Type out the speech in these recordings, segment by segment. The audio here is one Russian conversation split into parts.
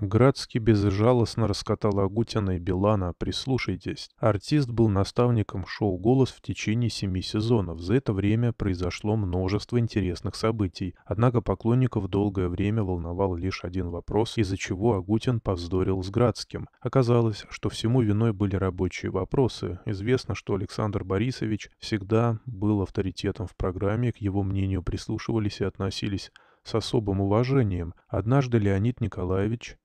Градский безжалостно раскатал Агутина и Билана «Прислушайтесь». Артист был наставником шоу «Голос» в течение семи сезонов. За это время произошло множество интересных событий. Однако поклонников долгое время волновал лишь один вопрос, из-за чего Агутин повздорил с Градским. Оказалось, что всему виной были рабочие вопросы. Известно, что Александр Борисович всегда был авторитетом в программе, к его мнению прислушивались и относились с особым уважением. Однажды Леонид Николаевич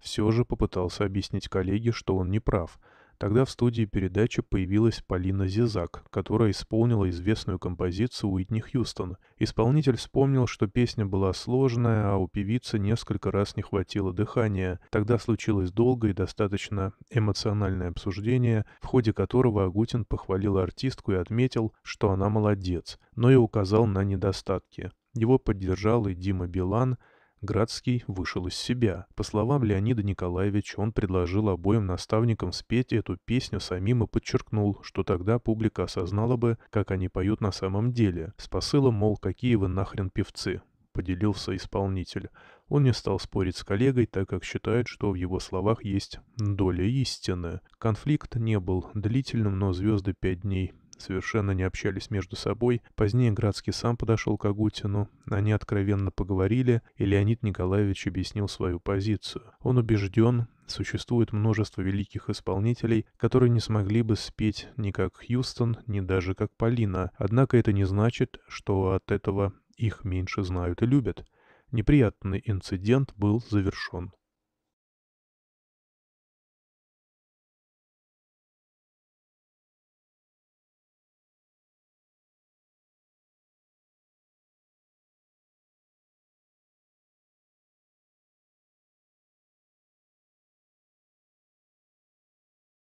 все же попытался объяснить коллеге, что он не прав. Тогда в студии передачи появилась Полина Зизак, которая исполнила известную композицию Уитни Хьюстон. Исполнитель вспомнил, что песня была сложная, а у певицы несколько раз не хватило дыхания. Тогда случилось долгое и достаточно эмоциональное обсуждение, в ходе которого Агутин похвалил артистку и отметил, что она молодец, но и указал на недостатки. Его поддержал и Дима Билан – Градский вышел из себя. По словам Леонида Николаевича, он предложил обоим наставникам спеть эту песню самим и подчеркнул, что тогда публика осознала бы, как они поют на самом деле, с посылом, мол, какие вы нахрен певцы, поделился исполнитель. Он не стал спорить с коллегой, так как считает, что в его словах есть доля истины. Конфликт не был длительным, но звезды пять дней совершенно не общались между собой. Позднее Градский сам подошел к Агутину, они откровенно поговорили, и Леонид Николаевич объяснил свою позицию. Он убежден, существует множество великих исполнителей, которые не смогли бы спеть ни как Хьюстон, ни даже как Полина, однако это не значит, что от этого их меньше знают и любят. Неприятный инцидент был завершен.